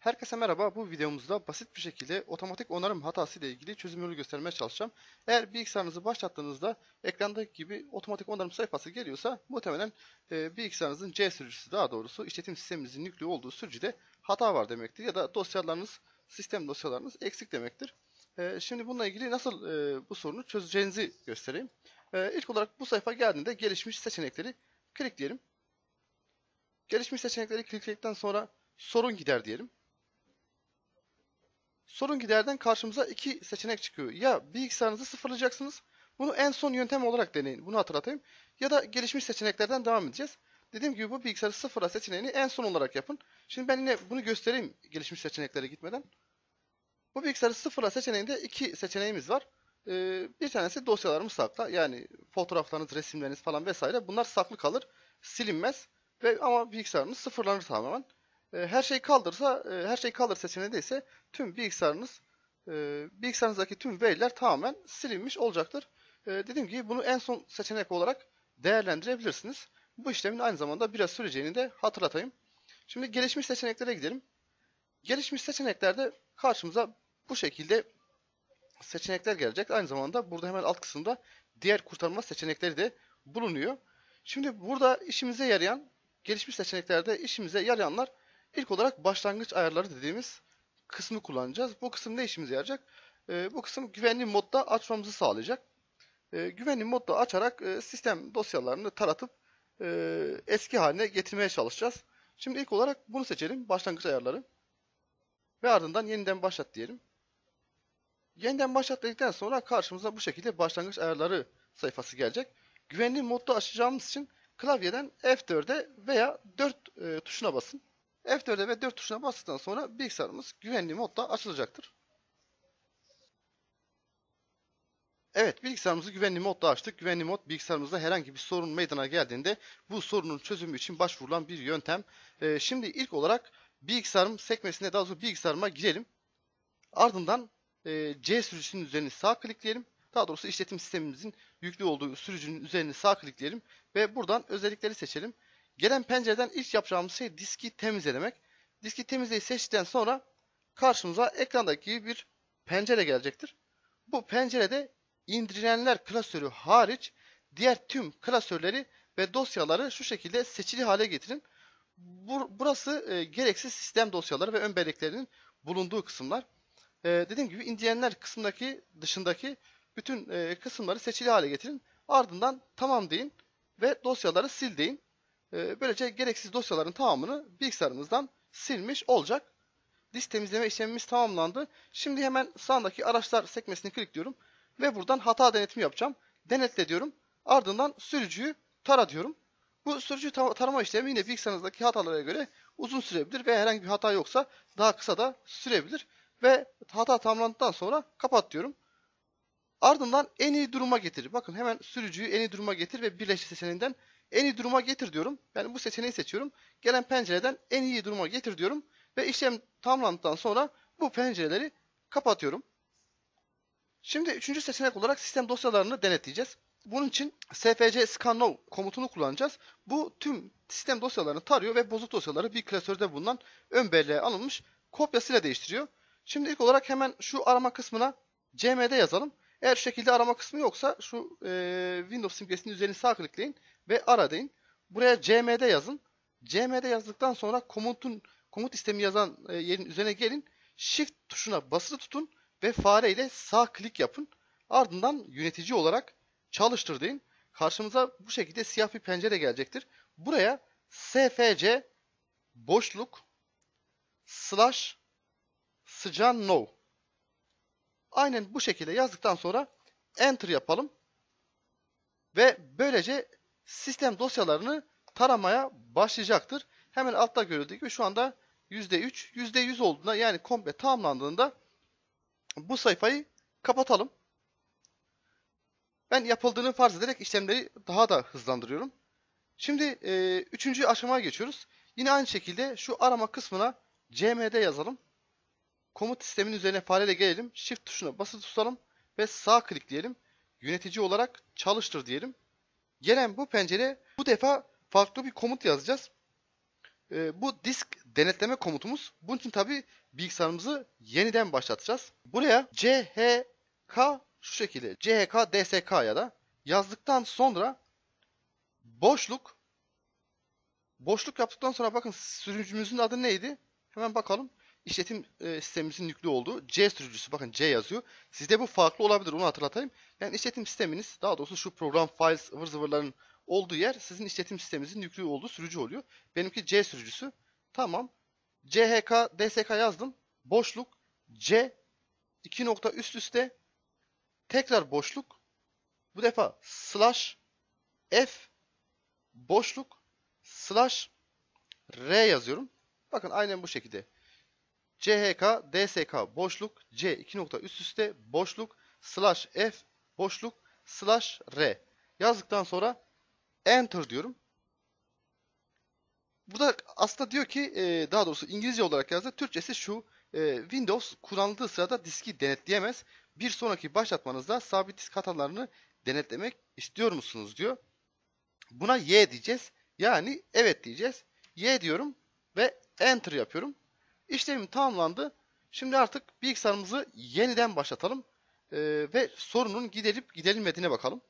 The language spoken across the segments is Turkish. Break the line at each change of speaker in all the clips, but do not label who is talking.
Herkese merhaba. Bu videomuzda basit bir şekilde otomatik onarım hatası ile ilgili çözümünü göstermeye çalışacağım. Eğer bilgisayarınızı başlattığınızda ekrandaki gibi otomatik onarım sayfası geliyorsa muhtemelen e, bilgisayarınızın C sürücüsü daha doğrusu işletim sisteminizin yüklü olduğu sürücüde hata var demektir ya da dosyalarınız, sistem dosyalarınız eksik demektir. E, şimdi bununla ilgili nasıl e, bu sorunu çözeceğinizi göstereyim. E, ilk olarak bu sayfa geldiğinde gelişmiş seçenekleri klikleyelim. Gelişmiş seçenekleri klikledikten sonra sorun gider diyelim. Sorun giderden karşımıza iki seçenek çıkıyor. Ya bilgisayarınızı sıfırlayacaksınız. Bunu en son yöntem olarak deneyin. Bunu hatırlatayım. Ya da gelişmiş seçeneklerden devam edeceğiz. Dediğim gibi bu bilgisayarı sıfırla seçeneğini en son olarak yapın. Şimdi ben yine bunu göstereyim gelişmiş seçeneklere gitmeden. Bu bilgisayarı sıfırla seçeneğinde iki seçeneğimiz var. Ee, bir tanesi dosyalarımız sakla. Yani fotoğraflarınız, resimleriniz falan vesaire. Bunlar saklı kalır. Silinmez. Ve ama bilgisayarınız sıfırlanır tamamen. E, her şey kaldırsa, e, her şey kalır seçeneğinde ise tüm bilgisayarınız e, bilgisayarınızdaki tüm veriler tamamen silinmiş olacaktır. E, dediğim gibi bunu en son seçenek olarak değerlendirebilirsiniz. Bu işlemin aynı zamanda biraz süreceğini de hatırlatayım. Şimdi gelişmiş seçeneklere gidelim. Gelişmiş seçeneklerde karşımıza bu şekilde seçenekler gelecek. Aynı zamanda burada hemen alt kısımda diğer kurtarma seçenekleri de bulunuyor. Şimdi burada işimize yarayan, gelişmiş seçeneklerde işimize yarayanlar İlk olarak başlangıç ayarları dediğimiz kısmı kullanacağız. Bu kısım ne işimize yarayacak? E, bu kısım güvenli modda açmamızı sağlayacak. E, güvenli modda açarak e, sistem dosyalarını taratıp e, eski haline getirmeye çalışacağız. Şimdi ilk olarak bunu seçelim. Başlangıç ayarları. Ve ardından yeniden başlat diyelim. Yeniden başlat dedikten sonra karşımıza bu şekilde başlangıç ayarları sayfası gelecek. Güvenli modda açacağımız için klavyeden F4'e veya 4 e, tuşuna basın. F4'e ve 4 tuşuna bastıktan sonra bilgisayarımız güvenli modda açılacaktır. Evet bilgisayarımızı güvenli modda açtık. Güvenli mod bilgisayarımızda herhangi bir sorun meydana geldiğinde bu sorunun çözümü için başvurulan bir yöntem. Ee, şimdi ilk olarak bilgisayarım sekmesine daha sonra bilgisayarıma girelim. Ardından e, C sürücüsünün üzerine sağ tıklayalım. Daha doğrusu işletim sistemimizin yüklü olduğu sürücünün üzerine sağ tıklayalım ve buradan özellikleri seçelim. Gelen pencereden ilk yapacağımız şey diski temizlemek. Diski temizleyi seçtikten sonra karşımıza ekrandaki bir pencere gelecektir. Bu pencerede indirilenler klasörü hariç diğer tüm klasörleri ve dosyaları şu şekilde seçili hale getirin. burası e, gereksiz sistem dosyaları ve ön belleklerinin bulunduğu kısımlar. E, dediğim gibi indirilenler kısmındaki dışındaki bütün e, kısımları seçili hale getirin. Ardından tamam deyin ve dosyaları sil deyin. Ee, böylece gereksiz dosyaların tamamını bilgisayarımızdan silmiş olacak. Disk temizleme işlemimiz tamamlandı. Şimdi hemen sağdaki araçlar sekmesini klikliyorum. Ve buradan hata denetimi yapacağım. Denetle diyorum. Ardından sürücüyü tara diyorum. Bu sürücü tarama işlemi yine bilgisayarınızdaki hatalara göre uzun sürebilir ve herhangi bir hata yoksa daha kısa da sürebilir. Ve hata tamamlandıktan sonra kapat diyorum. Ardından en iyi duruma getir. Bakın hemen sürücüyü en iyi duruma getir ve birleş seçeneğinden en iyi duruma getir diyorum. Yani bu seçeneği seçiyorum. Gelen pencereden en iyi duruma getir diyorum. Ve işlem tamamlandıktan sonra bu pencereleri kapatıyorum. Şimdi üçüncü seçenek olarak sistem dosyalarını denetleyeceğiz. Bunun için SFC scanlow komutunu kullanacağız. Bu tüm sistem dosyalarını tarıyor ve bozuk dosyaları bir klasörde bulunan ön belleğe alınmış kopyasıyla değiştiriyor. Şimdi ilk olarak hemen şu arama kısmına cmd yazalım. Eğer şekilde arama kısmı yoksa şu e, Windows simgesinin üzerine sağ tıklayın ve ara deyin. Buraya cmd yazın. cmd yazdıktan sonra komutun komut istemi yazan e, yerin üzerine gelin. Shift tuşuna basılı tutun ve fare ile sağ klik yapın. Ardından yönetici olarak çalıştır deyin. Karşımıza bu şekilde siyah bir pencere gelecektir. Buraya sfc boşluk slash sıcan no Aynen bu şekilde yazdıktan sonra enter yapalım. Ve böylece sistem dosyalarını taramaya başlayacaktır. Hemen altta görüldüğü gibi şu anda %3, %100 olduğunda yani komple tamamlandığında bu sayfayı kapatalım. Ben yapıldığını farz ederek işlemleri daha da hızlandırıyorum. Şimdi e, üçüncü aşamaya geçiyoruz. Yine aynı şekilde şu arama kısmına CMD yazalım. Komut sistemin üzerine fareyle gelelim. Shift tuşuna basılı tutalım ve sağ klikleyelim. Yönetici olarak çalıştır diyelim. Gelen bu pencere bu defa farklı bir komut yazacağız. E, bu disk denetleme komutumuz. Bunun için tabi bilgisayarımızı yeniden başlatacağız. Buraya chk şu şekilde chk dsk ya da yazdıktan sonra boşluk boşluk yaptıktan sonra bakın sürücümüzün adı neydi? Hemen bakalım işletim e, sistemimizin yüklü olduğu C sürücüsü. Bakın C yazıyor. Sizde bu farklı olabilir onu hatırlatayım. Yani işletim sisteminiz daha doğrusu şu program files ıvır zıvırların olduğu yer sizin işletim sisteminizin yüklü olduğu sürücü oluyor. Benimki C sürücüsü. Tamam. CHK, DSK yazdım. Boşluk C 2 nokta üst üste tekrar boşluk bu defa slash F boşluk slash R yazıyorum. Bakın aynen bu şekilde. CHK DSK boşluk C 2 nokta üst üste boşluk slash F boşluk slash R yazdıktan sonra enter diyorum. Bu da aslında diyor ki e, daha doğrusu İngilizce olarak yazdı. Türkçesi şu e, Windows kullanıldığı sırada diski denetleyemez. Bir sonraki başlatmanızda sabit disk hatalarını denetlemek istiyor musunuz diyor. Buna Y diyeceğiz. Yani evet diyeceğiz. Y diyorum ve enter yapıyorum. İşlemim tamamlandı. Şimdi artık bilgisayarımızı yeniden başlatalım ee, ve sorunun giderip giderilmediğine bakalım.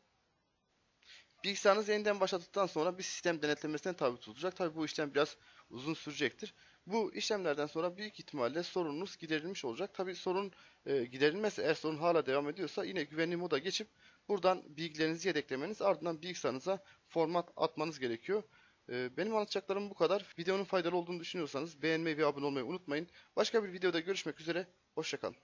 Bilgisayarınız yeniden başlattıktan sonra bir sistem denetlemesine tabi tutulacak. Tabi bu işlem biraz uzun sürecektir. Bu işlemlerden sonra büyük ihtimalle sorununuz giderilmiş olacak. Tabi sorun e, giderilmezse eğer sorun hala devam ediyorsa yine güvenli moda geçip buradan bilgilerinizi yedeklemeniz ardından bilgisayarınıza format atmanız gerekiyor. Ee, benim anlatacaklarım bu kadar. Videonun faydalı olduğunu düşünüyorsanız beğenmeyi ve abone olmayı unutmayın. Başka bir videoda görüşmek üzere. Hoşçakalın.